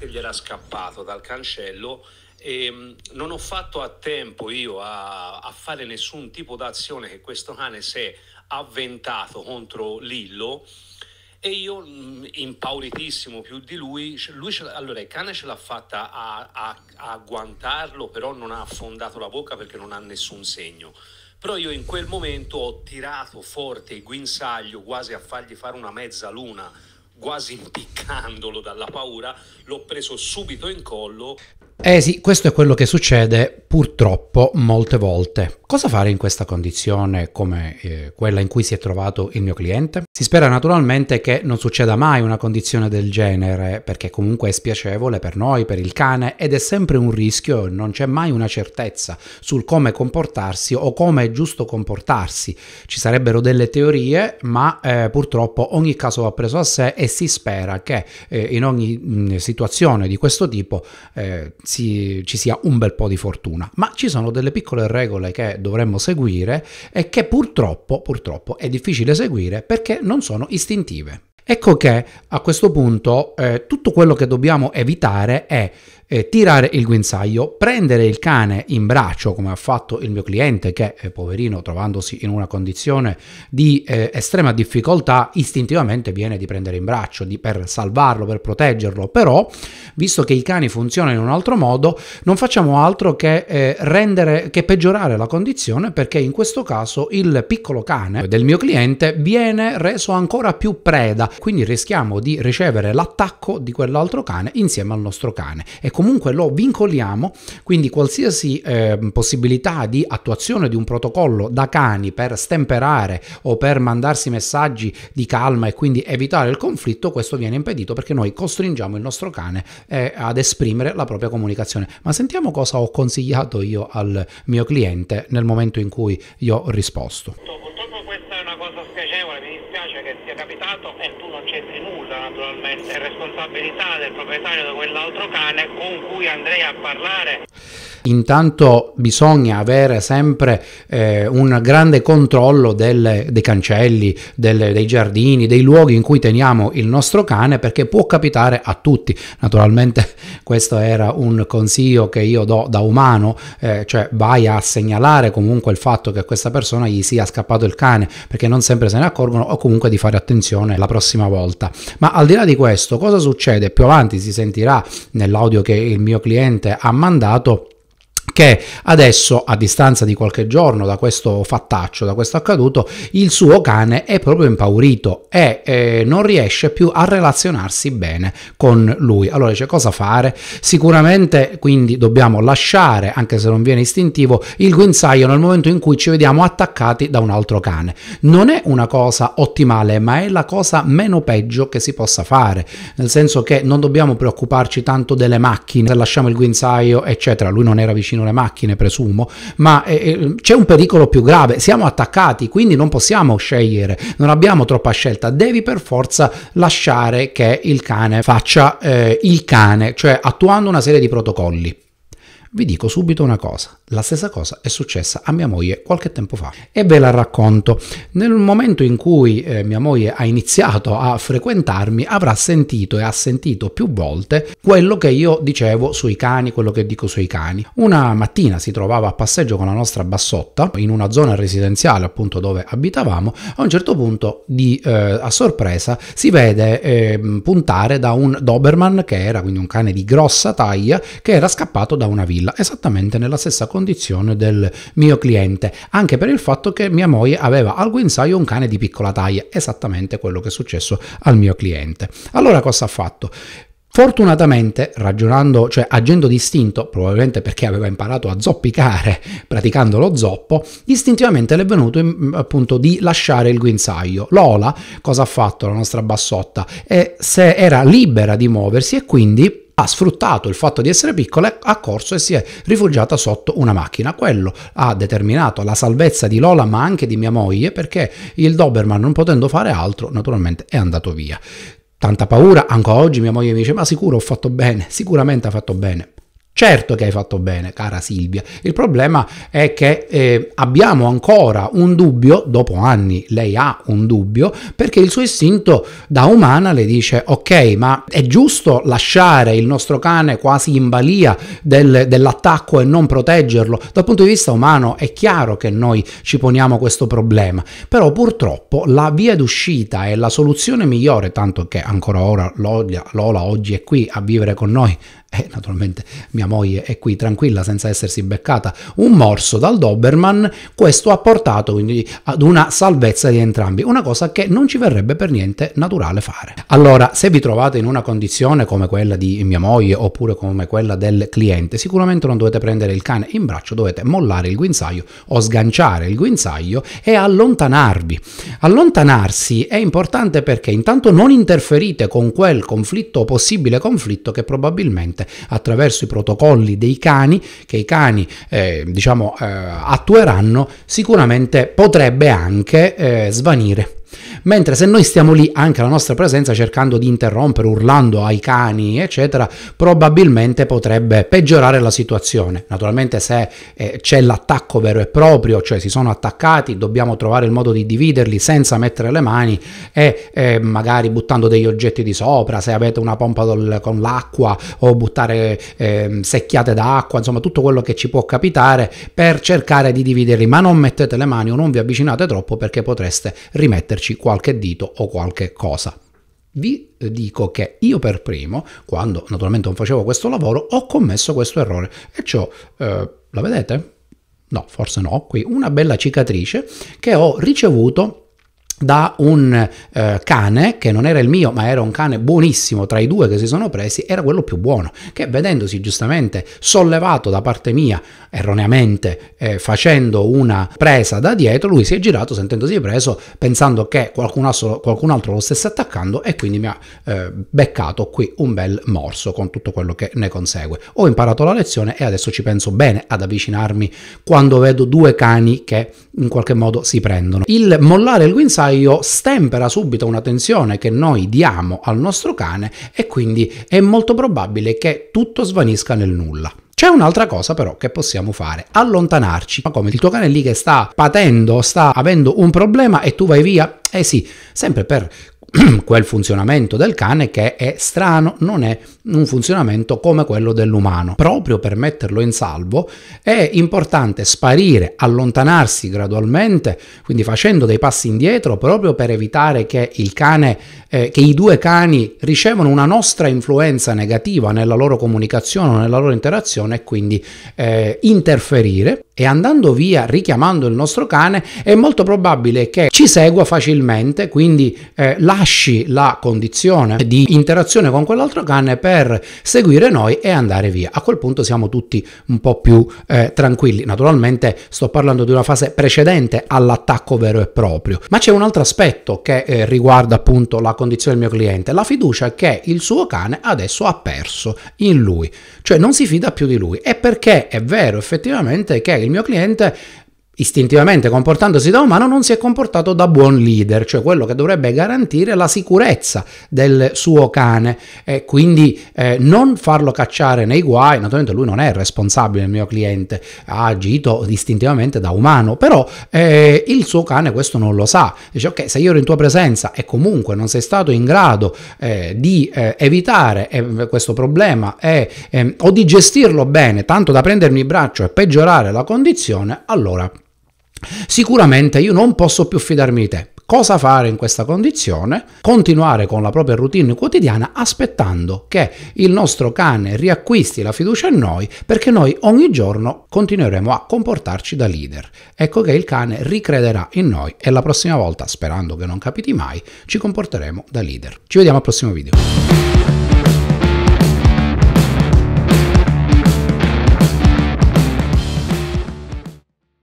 che gli era scappato dal cancello e ehm, non ho fatto a tempo io a, a fare nessun tipo d'azione che questo cane si è avventato contro Lillo e io mm, impauritissimo più di lui, lui ce allora il cane ce l'ha fatta a, a, a agguantarlo però non ha affondato la bocca perché non ha nessun segno però io in quel momento ho tirato forte il guinzaglio quasi a fargli fare una mezza luna quasi impiccandolo dalla paura, l'ho preso subito in collo. Eh sì, questo è quello che succede purtroppo molte volte. Cosa fare in questa condizione come eh, quella in cui si è trovato il mio cliente? Si spera naturalmente che non succeda mai una condizione del genere, perché comunque è spiacevole per noi, per il cane, ed è sempre un rischio, non c'è mai una certezza sul come comportarsi o come è giusto comportarsi. Ci sarebbero delle teorie, ma eh, purtroppo ogni caso va preso a sé e si spera che eh, in ogni mh, mm, situazione di questo tipo eh, si, ci sia un bel po' di fortuna. Ma ci sono delle piccole regole che dovremmo seguire e che purtroppo, purtroppo è difficile seguire perché non non sono istintive. Ecco che a questo punto eh, tutto quello che dobbiamo evitare è eh, tirare il guinzaglio, prendere il cane in braccio come ha fatto il mio cliente che, eh, poverino, trovandosi in una condizione di eh, estrema difficoltà, istintivamente viene di prendere in braccio di, per salvarlo, per proteggerlo, però visto che i cani funzionano in un altro modo, non facciamo altro che, eh, rendere, che peggiorare la condizione perché in questo caso il piccolo cane del mio cliente viene reso ancora più preda, quindi rischiamo di ricevere l'attacco di quell'altro cane insieme al nostro cane. E comunque lo vincoliamo, quindi qualsiasi eh, possibilità di attuazione di un protocollo da cani per stemperare o per mandarsi messaggi di calma e quindi evitare il conflitto, questo viene impedito perché noi costringiamo il nostro cane eh, ad esprimere la propria comunicazione. Ma sentiamo cosa ho consigliato io al mio cliente nel momento in cui gli ho risposto possibile che sia capitato e tu non c'entri nulla naturalmente, è responsabilità del proprietario di quell'altro cane con cui andrei a parlare. Intanto bisogna avere sempre eh, un grande controllo delle, dei cancelli, delle, dei giardini, dei luoghi in cui teniamo il nostro cane perché può capitare a tutti. Naturalmente questo era un consiglio che io do da umano, eh, cioè vai a segnalare comunque il fatto che a questa persona gli sia scappato il cane perché non sempre se ne accorgono o comunque di fare attenzione la prossima volta. Ma al di là di questo, cosa succede? Più avanti si sentirà nell'audio che il mio cliente ha mandato che adesso, a distanza di qualche giorno da questo fattaccio, da questo accaduto, il suo cane è proprio impaurito e eh, non riesce più a relazionarsi bene con lui. Allora dice cosa fare? Sicuramente quindi dobbiamo lasciare, anche se non viene istintivo, il guinzaio nel momento in cui ci vediamo attaccati da un altro cane. Non è una cosa ottimale, ma è la cosa meno peggio che si possa fare, nel senso che non dobbiamo preoccuparci tanto delle macchine, se lasciamo il guinzaio, eccetera. Lui non era vicino le macchine, presumo, ma eh, eh, c'è un pericolo più grave, siamo attaccati, quindi non possiamo scegliere, non abbiamo troppa scelta, devi per forza lasciare che il cane faccia eh, il cane, cioè attuando una serie di protocolli. Vi dico subito una cosa, la stessa cosa è successa a mia moglie qualche tempo fa e ve la racconto. Nel momento in cui eh, mia moglie ha iniziato a frequentarmi avrà sentito e ha sentito più volte quello che io dicevo sui cani, quello che dico sui cani. Una mattina si trovava a passeggio con la nostra bassotta in una zona residenziale appunto dove abitavamo, a un certo punto di, eh, a sorpresa si vede eh, puntare da un Doberman che era quindi un cane di grossa taglia che era scappato da una villa. Brambilla, esattamente nella stessa condizione del mio cliente, anche per il fatto che mia moglie aveva al guinzaglio un cane di piccola taglia, esattamente quello che è successo al mio cliente. Allora cosa ha fatto? Fortunatamente, ragionando, cioè agendo distinto, probabilmente perché aveva imparato a zoppicare praticando lo zoppo, istintivamente le è venuto in, mm, appunto di lasciare il guinzaglio. Lola, cosa ha fatto la nostra bassotta? E eh, se era libera di muoversi e quindi ha sfruttato il fatto di essere piccola, ha corso e si è rifugiata sotto una macchina. Quello ha determinato la salvezza di Lola ma anche di mia moglie perché il Doberman non potendo fare altro naturalmente è andato via. Tanta paura, ancora oggi mia moglie mi dice ma sicuro ho fatto bene, sicuramente ha fatto bene. Certo che hai fatto bene, cara Silvia. Il problema è che eh, abbiamo ancora un dubbio, dopo anni lei ha un dubbio, perché il suo istinto da umana le dice ok, ma è giusto lasciare il nostro cane quasi in balia del, dell'attacco e non proteggerlo? Dal punto di vista umano è chiaro che noi ci poniamo questo problema, però purtroppo la via d'uscita e la soluzione migliore, tanto che ancora ora Lola, Lola oggi è qui a vivere con noi, e eh, naturalmente mia moglie è qui tranquilla senza essersi beccata un morso dal Doberman, questo ha portato quindi ad una salvezza di entrambi, una cosa che non ci verrebbe per niente naturale fare. Allora, se vi trovate in una condizione come quella di mia moglie oppure come quella del cliente, sicuramente non dovete prendere il cane in braccio, dovete mollare il guinzaglio o sganciare il guinzaglio e allontanarvi. Allontanarsi è importante perché intanto non interferite con quel conflitto o possibile conflitto che probabilmente attraverso i protocolli protocolli dei cani che i cani eh, diciamo, eh, attueranno, sicuramente potrebbe anche eh, svanire Mentre se noi stiamo lì anche la nostra presenza cercando di interrompere, urlando ai cani, eccetera, probabilmente potrebbe peggiorare la situazione. Naturalmente se eh, c'è l'attacco vero e proprio, cioè si sono attaccati, dobbiamo trovare il modo di dividerli senza mettere le mani e eh, magari buttando degli oggetti di sopra, se avete una pompa dol, con l'acqua o buttare eh, secchiate d'acqua, insomma tutto quello che ci può capitare per cercare di dividerli, ma non mettete le mani o non vi avvicinate troppo perché potreste rimetterci metterci qualche dito o qualche cosa. Vi eh, dico che io per primo, quando naturalmente non facevo questo lavoro, ho commesso questo errore e ciò, eh, la vedete? No, forse no, qui una bella cicatrice che ho ricevuto da un eh, cane che non era il mio ma era un cane buonissimo tra i due che si sono presi era quello più buono che vedendosi giustamente sollevato da parte mia erroneamente eh, facendo una presa da dietro lui si è girato sentendosi preso pensando che qualcun altro, qualcun altro lo stesse attaccando e quindi mi ha eh, beccato qui un bel morso con tutto quello che ne consegue ho imparato la lezione e adesso ci penso bene ad avvicinarmi quando vedo due cani che in qualche modo si prendono il mollare il guinzaglio guaio stempera subito una tensione che noi diamo al nostro cane e quindi è molto probabile che tutto svanisca nel nulla. C'è un'altra cosa però che possiamo fare, allontanarci. Ma come il tuo cane lì che sta patendo, sta avendo un problema e tu vai via? Eh sì, sempre per quel funzionamento del cane che è strano, non è un funzionamento come quello dell'umano. Proprio per metterlo in salvo è importante sparire, allontanarsi gradualmente, quindi facendo dei passi indietro proprio per evitare che il cane eh, che i due cani ricevano una nostra influenza negativa nella loro comunicazione o nella loro interazione e quindi eh, interferire e andando via richiamando il nostro cane è molto probabile che ci segua facilmente, quindi eh, lasci la condizione di interazione con quell'altro cane per seguire noi e andare via. A quel punto siamo tutti un po' più eh, tranquilli. Naturalmente sto parlando di una fase precedente all'attacco vero e proprio, ma c'è un altro aspetto che eh, riguarda appunto la condizione del mio cliente, la fiducia che il suo cane adesso ha perso in lui, cioè non si fida più di lui. E perché è vero effettivamente che il mio cliente istintivamente comportandosi da umano, non si è comportato da buon leader, cioè quello che dovrebbe garantire la sicurezza del suo cane e quindi eh, non farlo cacciare nei guai. Naturalmente lui non è responsabile, il mio cliente ha agito istintivamente da umano, però eh, il suo cane questo non lo sa. Dice ok, se io ero in tua presenza e comunque non sei stato in grado eh, di eh, evitare eh, questo problema ehm, o di gestirlo bene, tanto da prendermi in braccio e peggiorare la condizione, allora Sicuramente io non posso più fidarmi di te. Cosa fare in questa condizione? Continuare con la propria routine quotidiana aspettando che il nostro cane riacquisti la fiducia in noi perché noi ogni giorno continueremo a comportarci da leader. Ecco che il cane ricrederà in noi e la prossima volta, sperando che non capiti mai, ci comporteremo da leader. Ci vediamo al prossimo video.